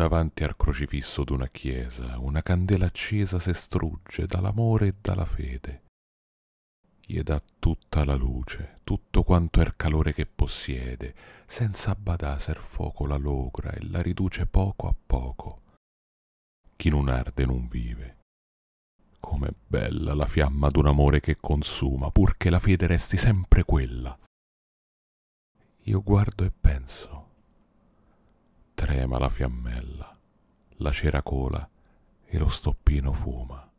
Davanti al crocifisso d'una chiesa una candela accesa strugge dall'amore e dalla fede. Gli dà tutta la luce, tutto quanto è il calore che possiede, senza badar ser fuoco la logra e la riduce poco a poco. Chi non arde non vive. Com'è bella la fiamma d'un amore che consuma, purché la fede resti sempre quella. Io guardo e penso trema la fiammella, la cera cola e lo stoppino fuma.